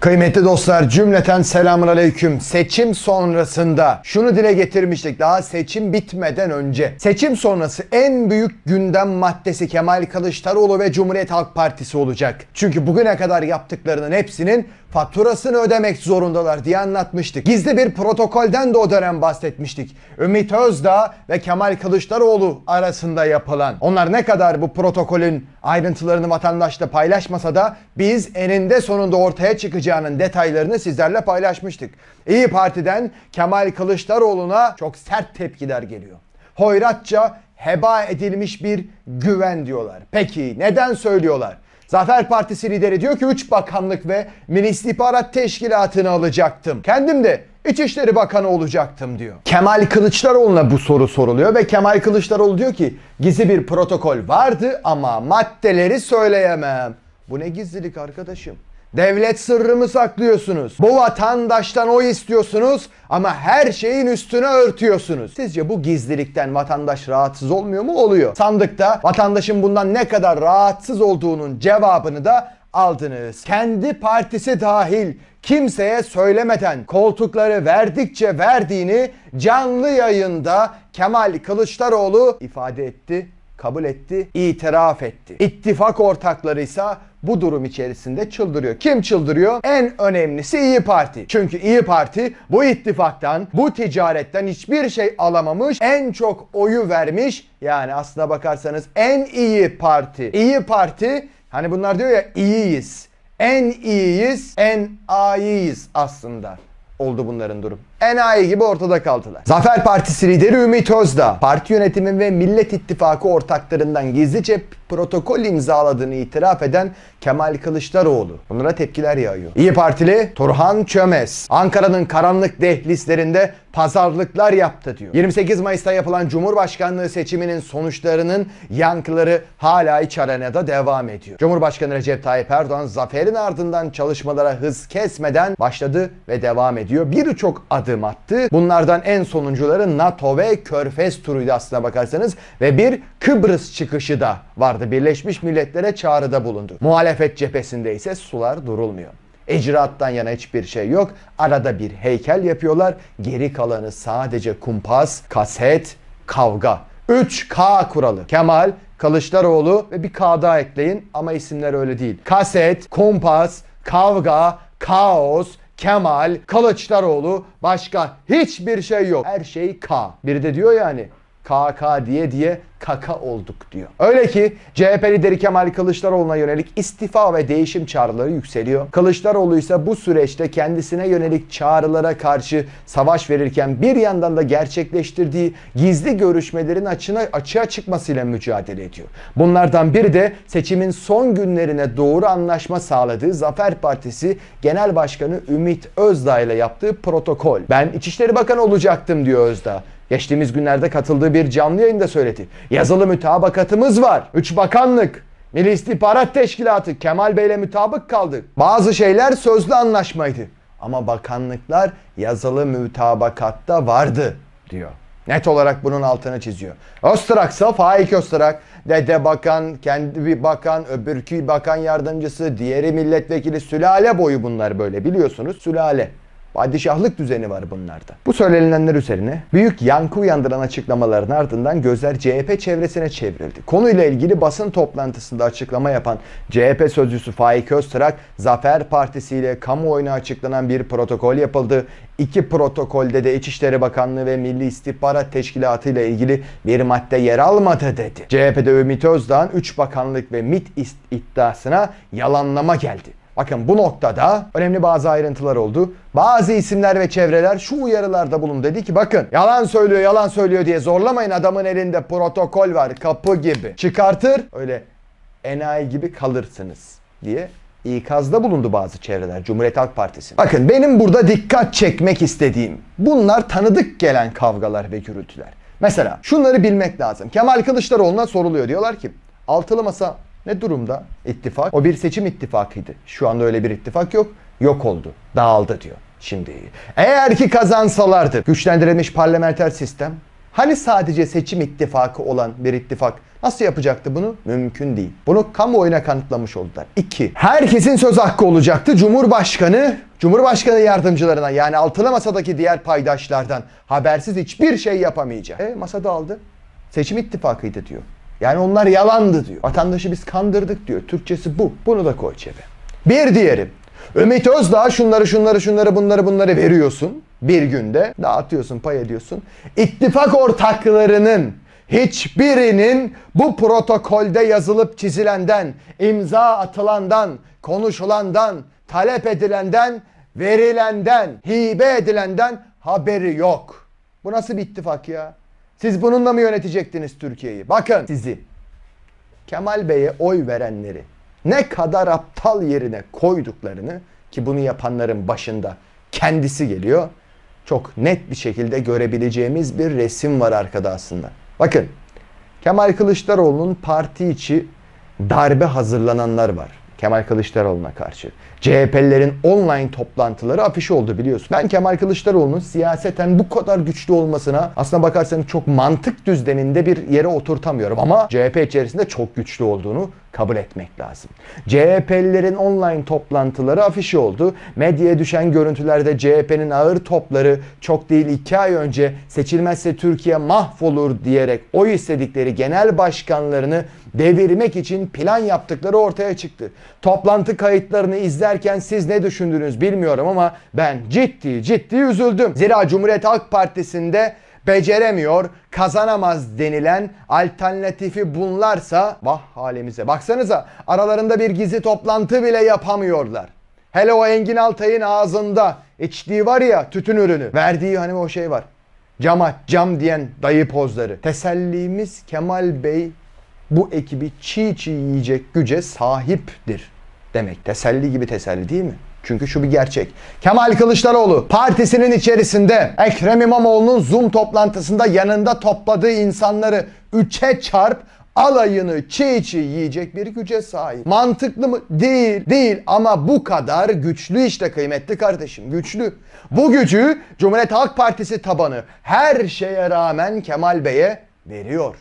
Kıymetli dostlar cümleten selamun aleyküm. Seçim sonrasında şunu dile getirmiştik daha seçim bitmeden önce. Seçim sonrası en büyük gündem maddesi Kemal Kılıçdaroğlu ve Cumhuriyet Halk Partisi olacak. Çünkü bugüne kadar yaptıklarının hepsinin faturasını ödemek zorundalar diye anlatmıştık. Gizli bir protokolden de o dönem bahsetmiştik. Ümit Özdağ ve Kemal Kılıçdaroğlu arasında yapılan. Onlar ne kadar bu protokolün ayrıntılarını vatandaşla paylaşmasa da biz eninde sonunda ortaya çıkacağının detaylarını sizlerle paylaşmıştık. İyi Parti'den Kemal Kılıçdaroğlu'na çok sert tepkiler geliyor. Hoyratça heba edilmiş bir güven diyorlar. Peki neden söylüyorlar? Zafer Partisi lideri diyor ki 3 bakanlık ve Milli İstihbarat Teşkilatı'nı alacaktım. Kendim de İçişleri Bakanı olacaktım diyor. Kemal Kılıçdaroğlu'na bu soru soruluyor ve Kemal Kılıçdaroğlu diyor ki gizli bir protokol vardı ama maddeleri söyleyemem. Bu ne gizlilik arkadaşım? Devlet sırrımı saklıyorsunuz. Bu vatandaştan o istiyorsunuz ama her şeyin üstüne örtüyorsunuz. Sizce bu gizlilikten vatandaş rahatsız olmuyor mu? Oluyor. Sandıkta vatandaşın bundan ne kadar rahatsız olduğunun cevabını da aldınız. Kendi partisi dahil kimseye söylemeden koltukları verdikçe verdiğini canlı yayında Kemal Kılıçdaroğlu ifade etti kabul etti, itiraf etti. İttifak ortakları ise bu durum içerisinde çıldırıyor. Kim çıldırıyor? En önemlisi İyi Parti. Çünkü İyi Parti bu ittifaktan, bu ticaretten hiçbir şey alamamış, en çok oyu vermiş. Yani aslına bakarsanız en iyi parti. İyi Parti hani bunlar diyor ya iyiyiz. En iyiyiz, en ayiyiz aslında oldu bunların durum enayi gibi ortada kaldılar. Zafer Partisi lideri Ümit Özdağ, parti yönetimi ve Millet İttifakı ortaklarından gizlice protokol imzaladığını itiraf eden Kemal Kılıçdaroğlu. Bunlara tepkiler yağıyor. İyi Partili Turhan Çömez, Ankara'nın karanlık dehlizlerinde pazarlıklar yaptı diyor. 28 Mayıs'ta yapılan Cumhurbaşkanlığı seçiminin sonuçlarının yankıları hala iç arenada devam ediyor. Cumhurbaşkanı Recep Tayyip Erdoğan zaferin ardından çalışmalara hız kesmeden başladı ve devam ediyor. Birçok adım attı. Bunlardan en sonuncuları NATO ve Körfez turuydu aslına bakarsanız ve bir Kıbrıs çıkışı da vardı. Birleşmiş Milletler'e çağrıda bulundu. Muhalefet cephesinde ise sular durulmuyor. Ecraattan yana hiçbir şey yok. Arada bir heykel yapıyorlar. Geri kalanı sadece kumpas, kaset, kavga. 3K kuralı. Kemal, Kılıçdaroğlu ve bir K daha ekleyin ama isimler öyle değil. Kaset, kumpas, kavga, kaos, Kemal, Kılıçdaroğlu başka hiçbir şey yok. Her şey K. Biri de diyor yani KK diye diye kaka olduk diyor. Öyle ki CHP lideri Kemal Kılıçdaroğlu'na yönelik istifa ve değişim çağrıları yükseliyor. Kılıçdaroğlu ise bu süreçte kendisine yönelik çağrılara karşı savaş verirken bir yandan da gerçekleştirdiği gizli görüşmelerin açına, açığa çıkmasıyla mücadele ediyor. Bunlardan biri de seçimin son günlerine doğru anlaşma sağladığı Zafer Partisi Genel Başkanı Ümit Özdağ ile yaptığı protokol. Ben İçişleri Bakanı olacaktım diyor Özdağ. Geçtiğimiz günlerde katıldığı bir canlı yayında söyledi. Yazılı mütabakatımız var. Üç bakanlık, Milli İstihbarat Teşkilatı Kemal Bey'le mütabık kaldık. Bazı şeyler sözlü anlaşmaydı. Ama bakanlıklar yazılı mütabakatta vardı diyor. Net olarak bunun altını çiziyor. Öztrak'sa Faik Öztrak, dede bakan, kendi bir bakan, öbürkü bakan yardımcısı, diğeri milletvekili, sülale boyu bunlar böyle biliyorsunuz sülale. Padişahlık düzeni var bunlarda. Bu söylenenler üzerine büyük yankı uyandıran açıklamaların ardından gözler CHP çevresine çevrildi. Konuyla ilgili basın toplantısında açıklama yapan CHP sözcüsü Faik Öztrak, Zafer Partisi ile kamuoyuna açıklanan bir protokol yapıldı. İki protokolde de İçişleri Bakanlığı ve Milli İstihbarat Teşkilatı ile ilgili bir madde yer almadı dedi. CHP'de Ümit Özdağ'ın 3 bakanlık ve MIT iddiasına yalanlama geldi. Bakın bu noktada önemli bazı ayrıntılar oldu. Bazı isimler ve çevreler şu uyarılarda bulun dedi ki bakın yalan söylüyor yalan söylüyor diye zorlamayın adamın elinde protokol var kapı gibi. Çıkartır öyle enayi gibi kalırsınız diye ikazda bulundu bazı çevreler Cumhuriyet Halk Partisi. Bakın benim burada dikkat çekmek istediğim bunlar tanıdık gelen kavgalar ve gürültüler. Mesela şunları bilmek lazım. Kemal Kılıçdaroğlu'na soruluyor diyorlar ki altılı masa ne durumda ittifak? O bir seçim ittifakıydı. Şu anda öyle bir ittifak yok. Yok oldu. Dağıldı diyor. Şimdi eğer ki kazansalardı güçlendirilmiş parlamenter sistem hani sadece seçim ittifakı olan bir ittifak nasıl yapacaktı bunu? Mümkün değil. Bunu kamuoyuna kanıtlamış oldular. İki. Herkesin söz hakkı olacaktı. Cumhurbaşkanı, Cumhurbaşkanı yardımcılarına yani altılı masadaki diğer paydaşlardan habersiz hiçbir şey yapamayacak. E masa dağıldı. Seçim ittifakıydı diyor. Yani onlar yalandı diyor. Vatandaşı biz kandırdık diyor. Türkçesi bu. Bunu da koy çebe. Bir diğeri. Ümit Özdağ şunları şunları şunları bunları bunları veriyorsun. Bir günde dağıtıyorsun pay ediyorsun. İttifak ortaklarının hiçbirinin bu protokolde yazılıp çizilenden, imza atılandan, konuşulandan, talep edilenden, verilenden, hibe edilenden haberi yok. Bu nasıl bir ittifak ya? Siz bununla mı yönetecektiniz Türkiye'yi? Bakın sizi. Kemal Bey'e oy verenleri ne kadar aptal yerine koyduklarını ki bunu yapanların başında kendisi geliyor. Çok net bir şekilde görebileceğimiz bir resim var arkada aslında. Bakın Kemal Kılıçdaroğlu'nun parti içi darbe hazırlananlar var. Kemal Kılıçdaroğlu'na karşı. CHP'lilerin online toplantıları afişi oldu biliyorsun. Ben Kemal Kılıçdaroğlu'nun siyaseten bu kadar güçlü olmasına aslına bakarsanız çok mantık düzleminde bir yere oturtamıyorum. Ama CHP içerisinde çok güçlü olduğunu kabul etmek lazım. CHP'lilerin online toplantıları afişi oldu. Medyaya düşen görüntülerde CHP'nin ağır topları çok değil iki ay önce seçilmezse Türkiye mahvolur diyerek oy istedikleri genel başkanlarını devirmek için plan yaptıkları ortaya çıktı. Toplantı kayıtlarını izlerken siz ne düşündünüz bilmiyorum ama ben ciddi ciddi üzüldüm. Zira Cumhuriyet Halk Partisi'nde beceremiyor, kazanamaz denilen alternatifi bunlarsa vah halimize. Baksanıza aralarında bir gizli toplantı bile yapamıyorlar. Hele o Engin Altay'ın ağzında içtiği var ya tütün ürünü. Verdiği hani o şey var. Cama cam diyen dayı pozları. Tesellimiz Kemal Bey bu ekibi çiğ çiğ yiyecek güce sahiptir demek. Teselli gibi teselli değil mi? Çünkü şu bir gerçek. Kemal Kılıçdaroğlu partisinin içerisinde Ekrem İmamoğlu'nun Zoom toplantısında yanında topladığı insanları üçe çarp alayını çiğ çiğ yiyecek bir güce sahip. Mantıklı mı? Değil. Değil ama bu kadar güçlü işte kıymetli kardeşim. Güçlü. Bu gücü Cumhuriyet Halk Partisi tabanı her şeye rağmen Kemal Bey'e veriyor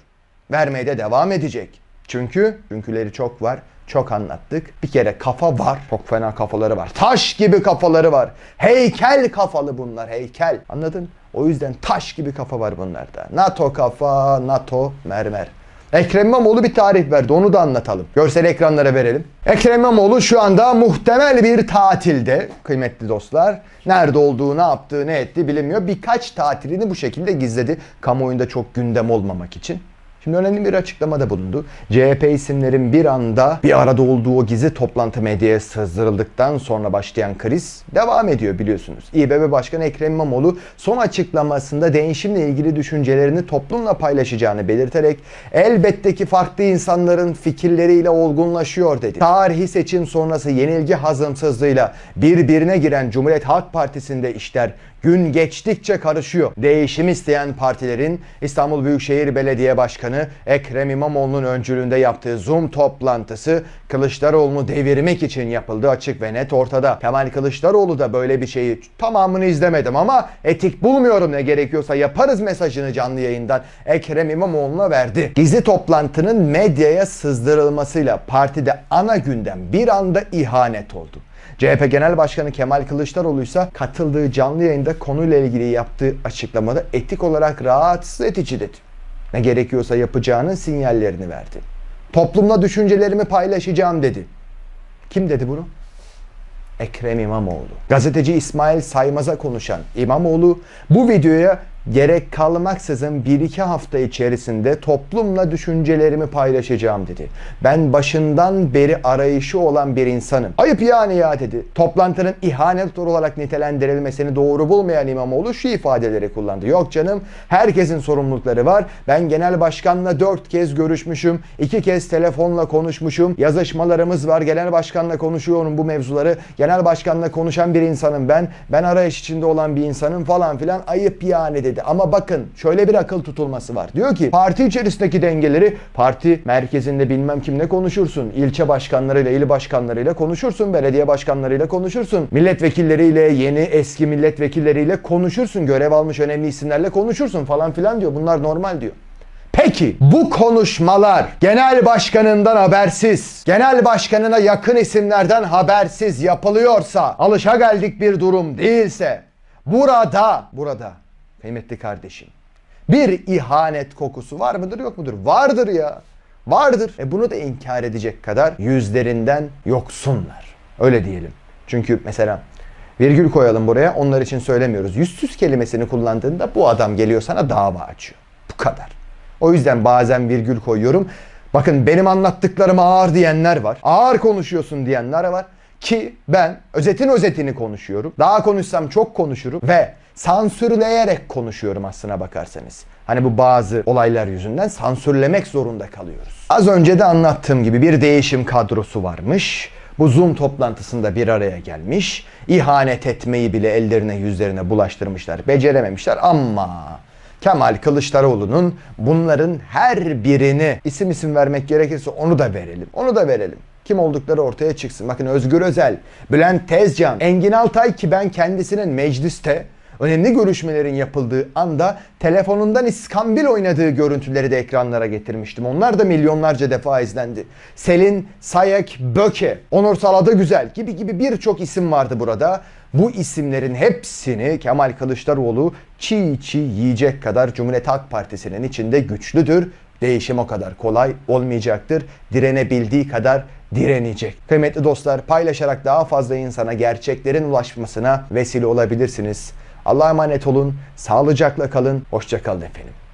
vermeye de devam edecek. Çünkü çünküleri çok var. Çok anlattık. Bir kere kafa var. Çok fena kafaları var. Taş gibi kafaları var. Heykel kafalı bunlar heykel. Anladın? O yüzden taş gibi kafa var bunlarda. NATO kafa, NATO mermer. Ekrem İmamoğlu bir tarih verdi. Onu da anlatalım. Görsel ekranlara verelim. Ekrem İmamoğlu şu anda muhtemel bir tatilde kıymetli dostlar. Nerede olduğu, ne yaptığı, ne etti bilmiyor. Birkaç tatilini bu şekilde gizledi. Kamuoyunda çok gündem olmamak için. Şimdi önemli bir açıklamada bulundu. CHP isimlerin bir anda bir arada olduğu o gizli toplantı medyaya sızdırıldıktan sonra başlayan kriz devam ediyor biliyorsunuz. İBB Başkanı Ekrem İmamoğlu son açıklamasında değişimle ilgili düşüncelerini toplumla paylaşacağını belirterek elbette ki farklı insanların fikirleriyle olgunlaşıyor dedi. Tarihi seçim sonrası yenilgi hazımsızlığıyla birbirine giren Cumhuriyet Halk Partisi'nde işler gün geçtikçe karışıyor. Değişim isteyen partilerin İstanbul Büyükşehir Belediye Başkanı Ekrem İmamoğlu'nun öncülüğünde yaptığı Zoom toplantısı Kılıçdaroğlu'nu devirmek için yapıldı açık ve net ortada. Kemal Kılıçdaroğlu da böyle bir şeyi tamamını izlemedim ama etik bulmuyorum ne gerekiyorsa yaparız mesajını canlı yayından Ekrem İmamoğlu'na verdi. Gizli toplantının medyaya sızdırılmasıyla partide ana gündem bir anda ihanet oldu. CHP Genel Başkanı Kemal Kılıçdaroğlu ise katıldığı canlı yayında konuyla ilgili yaptığı açıklamada etik olarak rahatsız etici dedi. Ne gerekiyorsa yapacağının sinyallerini verdi. Toplumla düşüncelerimi paylaşacağım dedi. Kim dedi bunu? Ekrem İmamoğlu. Gazeteci İsmail Saymaz'a konuşan İmamoğlu bu videoya gerek kalmaksızın bir iki hafta içerisinde toplumla düşüncelerimi paylaşacağım dedi. Ben başından beri arayışı olan bir insanım. Ayıp yani ya dedi. Toplantının ihanet olarak nitelendirilmesini doğru bulmayan İmamoğlu şu ifadeleri kullandı. Yok canım herkesin sorumlulukları var. Ben genel başkanla dört kez görüşmüşüm. iki kez telefonla konuşmuşum. Yazışmalarımız var. Genel başkanla konuşuyorum bu mevzuları. Genel başkanla konuşan bir insanım ben. Ben arayış içinde olan bir insanım falan filan. Ayıp yani dedi dedi. Ama bakın şöyle bir akıl tutulması var. Diyor ki parti içerisindeki dengeleri parti merkezinde bilmem kimle konuşursun. ilçe başkanlarıyla, il başkanlarıyla konuşursun. Belediye başkanlarıyla konuşursun. Milletvekilleriyle, yeni eski milletvekilleriyle konuşursun. Görev almış önemli isimlerle konuşursun falan filan diyor. Bunlar normal diyor. Peki bu konuşmalar genel başkanından habersiz, genel başkanına yakın isimlerden habersiz yapılıyorsa, alışa geldik bir durum değilse burada, burada Kıymetli kardeşim. Bir ihanet kokusu var mıdır yok mudur? Vardır ya. Vardır. E bunu da inkar edecek kadar yüzlerinden yoksunlar. Öyle diyelim. Çünkü mesela virgül koyalım buraya. Onlar için söylemiyoruz. Yüzsüz kelimesini kullandığında bu adam geliyor sana dava açıyor. Bu kadar. O yüzden bazen virgül koyuyorum. Bakın benim anlattıklarım ağır diyenler var. Ağır konuşuyorsun diyenler var. Ki ben özetin özetini konuşuyorum. Daha konuşsam çok konuşurum ve sansürleyerek konuşuyorum aslına bakarsanız. Hani bu bazı olaylar yüzünden sansürlemek zorunda kalıyoruz. Az önce de anlattığım gibi bir değişim kadrosu varmış. Bu Zoom toplantısında bir araya gelmiş. İhanet etmeyi bile ellerine yüzlerine bulaştırmışlar. Becerememişler ama Kemal Kılıçdaroğlu'nun bunların her birini isim isim vermek gerekirse onu da verelim. Onu da verelim. Kim oldukları ortaya çıksın. Bakın Özgür Özel, Bülent Tezcan, Engin Altay ki ben kendisinin mecliste önemli görüşmelerin yapıldığı anda telefonundan iskambil oynadığı görüntüleri de ekranlara getirmiştim. Onlar da milyonlarca defa izlendi. Selin, Sayek, Böke, Onur Salada Güzel gibi gibi birçok isim vardı burada. Bu isimlerin hepsini Kemal Kılıçdaroğlu çiğ çiğ yiyecek kadar Cumhuriyet Halk Partisi'nin içinde güçlüdür. Değişim o kadar kolay olmayacaktır. Direnebildiği kadar direnecek. Kıymetli dostlar paylaşarak daha fazla insana gerçeklerin ulaşmasına vesile olabilirsiniz. Allah'a emanet olun, sağlıcakla kalın, hoşçakalın efendim.